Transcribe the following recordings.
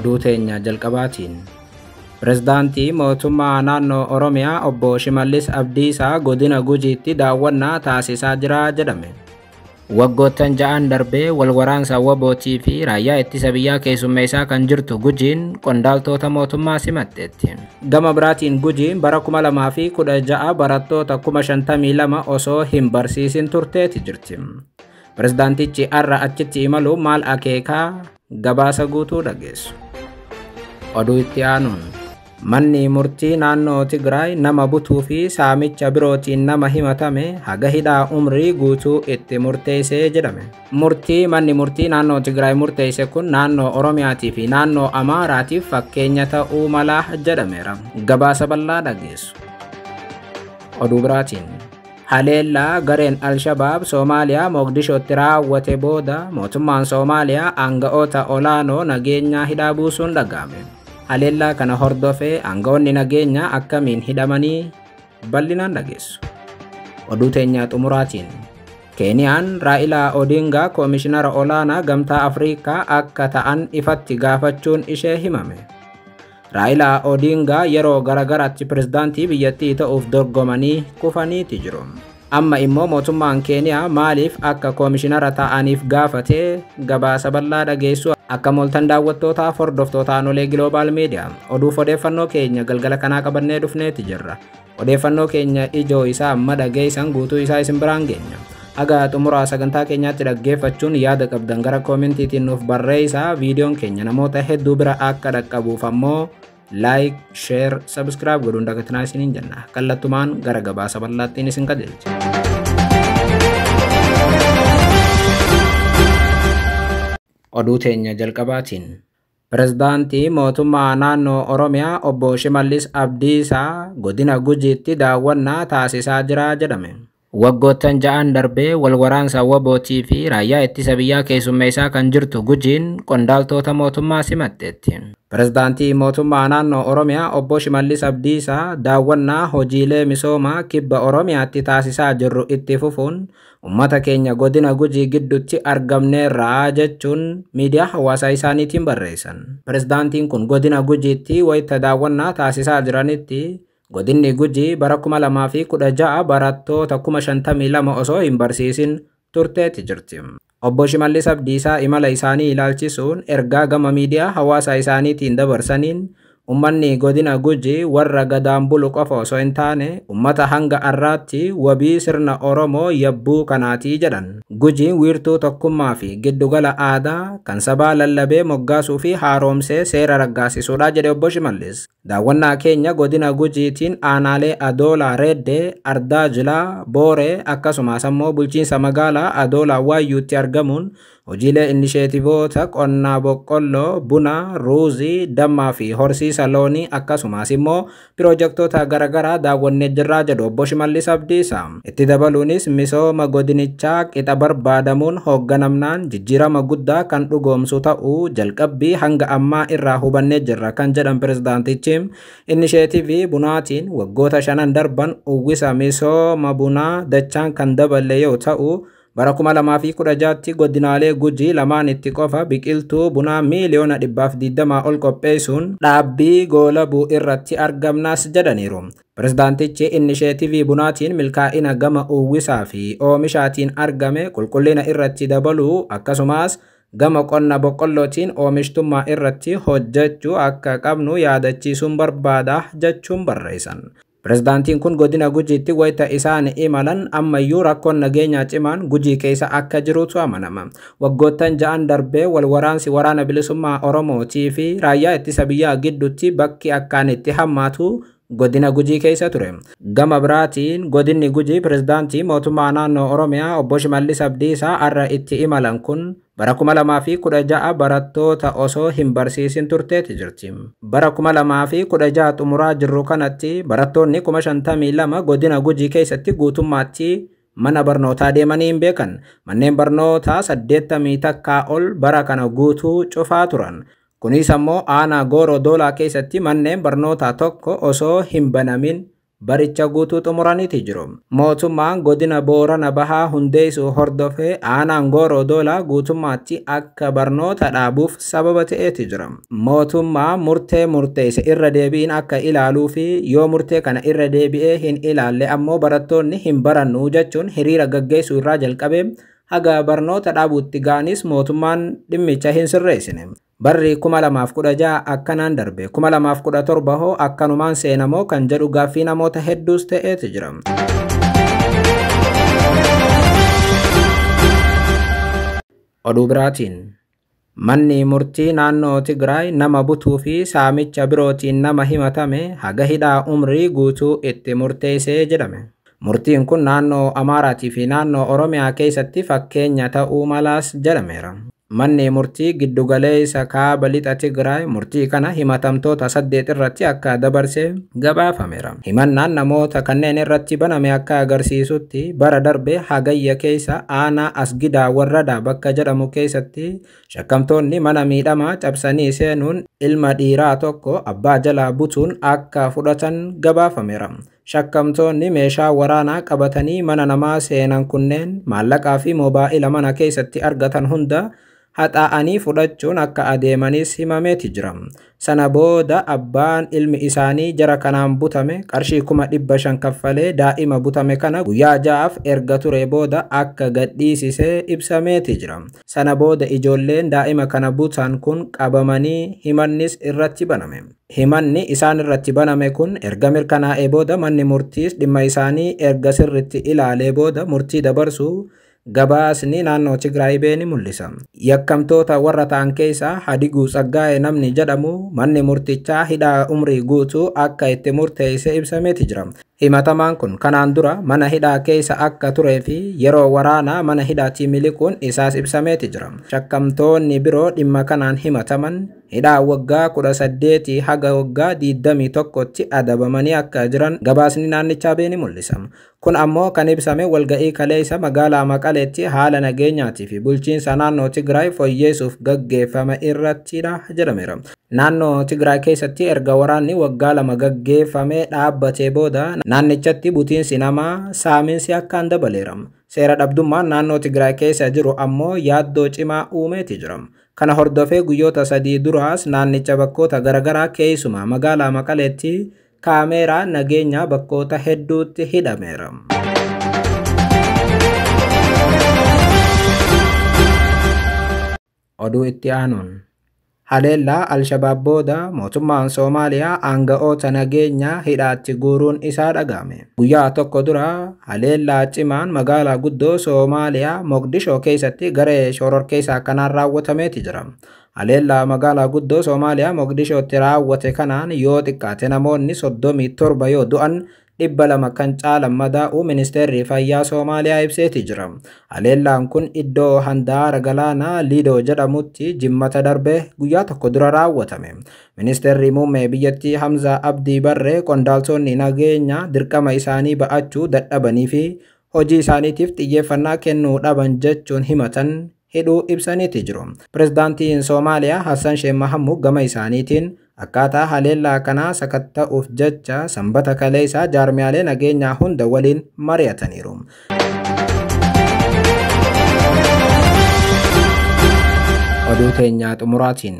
oduu jalqabaatiin pirezidaantii mootummaa naannoo Oromiyaa obbo Shimallis Abdiisaa godina Gujiitti daawwannaa taasisaa jira jedhame. Waggoottan ja'aan darbee wal waraansa wabootii fi raayyaa ittisa biyyaa keessummeessaa kan jirtu Gujiin qondaaltoota mootummaa simatteetti. Gama biraatiin Gujiin bara 2016 barattoota 52 osoo hin barsiisin turteeti jirti. Pirezidaantichi har'a achitti imalu maal akeekaa gabaasa guutuu dhageessu. oduu itti aanuun manni murtii naannoo Tigraay nama butuu fi saamicha birootiin nama himatame haga hidhaa umrii guutuu itti murteessee jedhame. Murtii manni murtii naannoo Tigraay murteesse kun naannoo Oromiyaatii fi naannoo Amaaraatiif fakkeenya ta'uu malaa jedhameera. Gabaasa bal'aa dhageessu. Oduu biraatiin. Haleellaa gareen shabaab Soomaaliyaa mogdishootti raawwate booda mootummaan Soomaaliyaa aanga'oota olaanoo nageenya hidhaa buusuun dhaga'ame. Aleellaa kana hordofee aangawoonni nageenya akkamiin hidhamanii bal'inaan dhageessu. Oduu teenyaa xumuraatiin Keeniyaan Raa'ilaa Odingaa Koomishinara Olaanaa Gamtaa Afrikaa akka ta'an ifatti gaafachuun ishee himame. Raa'ilaa Odingaa yeroo garagaraatti pirezidaantii biyyattii ta'uuf dorgomanii kufaniiti jiru. Amma immoo mootummaan Keeniyaa maaliif akka koomishinara ta'aniif gaafatee gabaasa bal'aa dhageessu akka mooltan daawwattootaaf hordoftoota anolee Global Media oduuf odeeffannoo keenya galgala kanaa qabannee dhufneetti jirra. Odeeffannoo keenya ijoo isaa amma guutuu isaa isin biraan geenya. Agaa xumuraa sagantaa keenyaatti dhaggeeffachuun yaada qabdan gara koomentiitiin nuuf barreessaa viidiyoon keenya namoota hedduu bira akka dhaqqabuuf ammoo laayik, sheer, sabskiraayib godhuun dagatinaa isiniin jenna. Kallattumaan gara gabaasa bal'aattiin oduu teenya jalqabaatiin pirezidaantii mootummaa naannoo Oromiyaa obbo Shimallis Abdiisaa godina Gujiitti daawwannaa taasisaa jira jedhame. Waggoottan ja'aan darbee walwaraansa waraansa fi raayyaa ittisa biyyaa keessummeessaa kan jirtu Gujiin qondaaltota mootummaa simatteetti. Pirezidaantii mootummaa naannoo Oromiyaa obbo Shimallis Abdiisaa daawwannaa hojiilee misoomaa kibba Oromiyaatti taasisaa jirru itti fufuun uummata keenya godina Gujii gidduutti argamneerraa jechuun miidiyaa hawaasaa isaaniitiin barreessan. Pirezidaantiin kun godina Gujiitti wayita daawwannaa taasisaa jiranitti Godinni Gujii bara kuma lamaa fi kudha ja'a barattoota kuma shantamii lama osoo hin turte turteetti jirti. Obbo Shimallis Abdiisaa imala isaanii ilaalchisuun ergaa gama miidiyaa isani tinda barsanin Uummanni godina Gujii warra gadaan bulu qofa osoo hin taane uummata hanga har'aatti wabii sirna Oromoo yabbuu kanaatii jedhan. Gujiin wiirtuu tokkummaa fi giddugala aadaa kan sabaa lallabee moggaasuu fi haaromsee seera raggaasisuudha jedhe obbo Shimallis. Daawwannaa keenya godina Gujiitiin aanaalee Adoolaa Reeddee, Ardaa Jilaa, Booree akkasumas ammoo bulchiinsa magaalaa Adoolaa Waayyuutti argamuun hojiilee innisheetivoota qonnaa boqqolloo, buna, ruuzii, dammaa fi horsii saloonii akkasumas immoo piroojektota garagaraa daawwannee jirraa jedhu obbo Shimallis Abdiisa. Itti dabaluunis misooma godinichaa qixa barbaadamuun hoogganamnaan jijjiirama guddaa kan dhugoomsu ta'uu jalqabbii hanga ammaa irraa hubannee jirra kan jedhan pirezidaantichi innisheetivii bunaatiin waggoota shanan darban uwwisa misooma bunaa dachaan kan daballe yoo ta'u bara 2016tti godinaalee Gujii lamaan itti qofa biqiltuu bunaa miiliyoona 120 ol qopheessuun dhaabbii goola bu'u irratti argamnas jedhaniiru. Pirezidaantichi bunatin milka ina gama uwwisaa fi oomishaatiin argame kulkulina irratti dabaluu akkasumas gama qonna boqqollootiin oomishtummaa irratti hojjechuu akka yadachi yaadachiisuun barbaada jechuun barreessan. Pireezidaantiin kun godina Gujiitti wayita isaan imalan ammayyuu rakkoon nageenyaa cimaan Gujii keessa akka jirutu amanama. Waggoottan ja'an darbee wal waraansi waraana bilisummaa Oromootii fi raayyaa ittisa biyyaa gidduutti bakki akkaan itti hammaatu godina Gujii keessa ture. Gama biraatiin godinni Gujii pirezidaantii mootummaa naannoo Oromiyaa obbo Shimallis Abdiisaa har'a itti imalan kun bara 16 barattoota osoo hin barsiisin turteeti jirti. Bara 2016 xumuraa jirru kanatti barattoonni 52 godina Gujii keessatti guutummaatti mana barnootaa deemanii hin Manneen barnootaa 80 takkaa ol bara kana guutuu cufaa turan. Kunis ammoo aanaa Goro doolaa keessatti manneen barnootaa tokko osoo hin banamin baricha guutuu xumuraniiti jiru. Mootummaan godina Boorana Bahaa hundeessuu hordofee aanaan Goro doolaa guutummaatti akka barnoota dhaabuuf sababa ta'eeti jira. Mootummaan murtee murteese irra deebiin akka ilaaluu fi yoo murtee kana irra deebi'ee hin ilaalle ammoo barattoonni hin barannu jechuun hiriira gaggeessuu irraa jalqabe. haga barnoota dhaabuutti gaanis mootummaan dhimmicha hin sirreessine. Barri 2016 akkanaan darbe 2017 hoo akkanumaan seenamoo kan jedhu gaaffii namoota hedduus ta'eeti jira. Oduu biraatiin Manni murtii naannoo Tigraay nama butuu fi saamicha birootiin nama himatame haga hidhaa umrii guutuu itti murteessee jedhame. Murtiin kun naannoo Amaaraatii fi naannoo Oromiyaa keessatti fakkeenya ta'uu malaas jedhameera. Manneen murtii giddugalee kaaba lixa Tigraay murtii kana himatamtoota saddeet irratti akka dabarsee gabaafameera. Himannaan namoota kanneen irratti baname akka agarsiisutti bara darbe Hagayya keessa aanaa gidaa warradaa bakka jedhamu keessatti shakkamtoonni mana miidhamaa cabsanii seenuun ilma dhiiraa tokko abbaa jalaa butuun akka fudhatan gabaafameera. Shakkamtoonni meeshaa waraanaa qabatanii mana namaa seenan kunneen maallaqaa fi mobaa'ila mana keessatti argatan hunda anii fudhachuun akka adeemanis himameeti jira. Sana booda abbaan ilmi isaanii jara kanaan butame qarshii kuma dhibba shan kaffalee daa'ima butame kana guyyaa jaaf erga ture booda akka gadhiisisee ibsameeti jira. Sana booda ijoolleen daa'ima kana butan kun qabamanii himannis irratti baname. Himanni isaan irratti baname kun erga mirkanaa'ee booda manni murtiis dhimma isaanii erga sirritti ilaalee booda murtii dabarsuu gabaasni naannoo Tigraay ni mul'isa. Yakkamtoota warra ta'an keessaa Hadiguu Tsaggaa'ee namni jedhamu manni murtichaa hidhaa umrii guutuu akka itti murteesse ibsameeti jira. Himatamaan kun kanaan dura mana hidhaa keessa akka turee fi yeroo waraana mana hidhaatii miliquun isaas ibsameeti jira. Shakkamtoonni biroo dhimma kanaan himataman hidhaa waggaa 18 haga waggaa 21tti adabamanii akka jiran gabaasni naannichaa bee ni mul'isa. Kun ammoo kan ibsame walga'ii kaleessa magaalaa Maqaleetti haala nageenyaatii fi bulchiinsa naannoo Tigraay fooyyeessuuf gaggeeffame irrattidha jedhameera. Naannoo Tigraay keessatti erga waraanni waggaa lama gaggeeffamee dhaabbatee booda Naannichatti butiinsi namaa saaminsi akkaan dabaleeramu Seera dhabdummaan naannoo Tigraay keessa jiru ammoo yaaddoo cimaa uumeeti jira. Kana hordofee guyyoota sadii duraas naannicha bakkoota garaagaraa keessumaa magaalaa Maqaleetti kaameeraa nageenyaa bakkoota hedduutti hidhameera. Oduu itti aanuun. Haleellaa shabaab booda mootummaan Soomaaliyaa aanga'oota nageenya hidhaatti guuruun isaa dhaga'ame. Guyyaa tokko dura Haleellaa cimaan magaalaa guddoo Soomaaliyaa Moqdishoo keessatti garee shororkeessa akkanaan raawwatameeti jira. halelaa magaalaa guddoo Soomaaliyaa Moqdishootti raawwate kanaan yoo xiqqaate namoonni 37 yoo du'an dhibba lama kan caalan mada'u ministeerri fayyaa Soomaaliyaa ibseeti jira. Haleellaan kun iddoo handaara ragalaana Liidoo jedhamutti jimmata darbe guyyaa tokko dura raawwatame. Ministeerri muummee biyyattii Hamza Abdii Barree qondaaltoonni nageenya dirqama isaanii ba'achuu dadhabanii fi hojii isaaniitiif xiyyeeffannaa kennuu dhaban jechuun himatan hidhuu ibsaniiti jiru. Pireezdaantiin Soomaaliyaa Hassan Sheek gama isaaniitiin Akkaataa haleellaa kanaa sakatta'uuf jecha sanbata kalee isaa jaarmiyaalee nageenyaa hunda waliin mari'ataniiru. Oduu teenyaa xumuraatiin.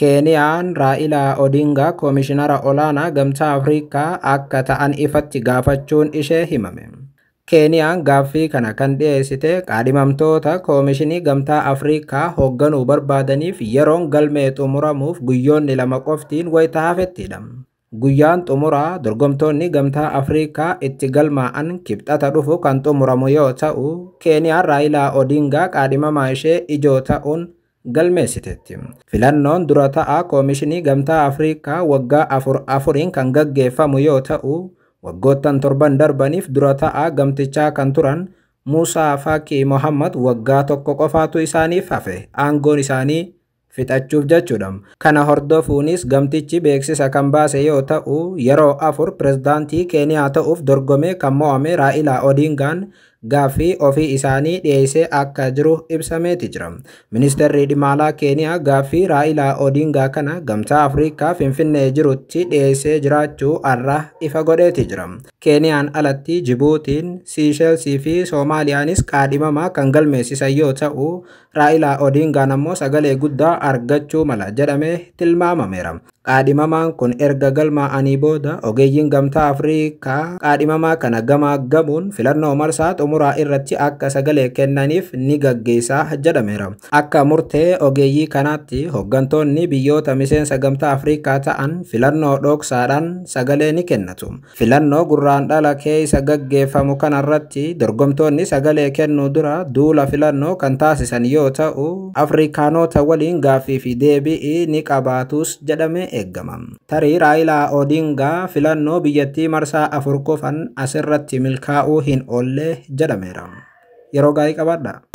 Keeniyaan Raa'ilaa Odingaa Koomishinara Olaanaa Gamtaa Afriikaa akka ta'an ifatti gaafachuun ishee himame. Keeniyaan gaaffii kana kan dhiyeessite qaadhimamtoota Koomishinii Gamtaa Afriikaa hoogganuu barbaadaniif yeroon galmee xumuramuuf guyyoonni lama qoftiin wayita hafettidha. Guyyaan xumuraa dorgomtoonni Gamtaa Afriikaa itti galmaa'an kibxata dhufu kan xumuramu yoo ta'u, Keeniyaan Raayilaa Odingaa qaadhimamaa ishee ijoo ta'uun galmeessiteetti. Filannoon dura ta'a Koomishinii Gamtaa Afriikaa waggaa afur afuriin kan gaggeeffamu yoo ta'u, Waggoottan torban darbaniif dura ta'a gamtichaa kan turan Muusaa Faaqii Mohammad waggaa tokko qofaatu isaaniif hafe aangoon isaanii fixachuuf jechuudha. Kana hordofuunis gamtichi beeksisa kan baase yoo ta'u yeroo afur pirezidaantii Keeniyaa ta'uuf dorgomee kan mo'ame Raa'ilaa Odingaan gaaffii ofii isaanii dhiyeessee akka jiru ibsameti jira. Ministeerri dhimaalaa Keeniyaa gaaffii Raayilaa Odingaa kana gamtaa Afrikaa Finfinnee jirutti dhiyeessee jiraachuu har'a ifa godheeti jira. Keeniyaan alatti Jibuutiin, Siishelsii fi Soomaaliyaanis qaadhimama kan galmeessisan yoo ta'u, Raayilaa Odingaan ammoo sagalee guddaa argachuu mala jedhamee tilmaamameera. Qaadhimamaan kun erga galmaa'anii booda ogeeyyiin Gamtaa afrikaa qaadhimamaa kana gamaa gamuun filannoo marsaa xumuraa irratti akka sagalee kennaniif ni gaggeessaa jedhameera. Akka murtee ogeeyyii kanaatti hoggantoonni biyyoota miseensa Gamtaa Afriikaa ta'an filannoo dhoksaadhaan sagalee ni kennatu. Filannoo gurraan dhala keessa gaggeeffamu kanarratti dorgomtoonni sagalee kennuu dura duula filannoo kan taasisan yoo ta'u Afrikaanota waliin gaaffii fi deebii ni qabaatus jedhame. eegama. Tarii Raayilaa Oodingaa filannoo biyyattii marsaa afur qofan asirratti milkaa'uu hin oolle jedhameera. Yeroo gaarii qabadha.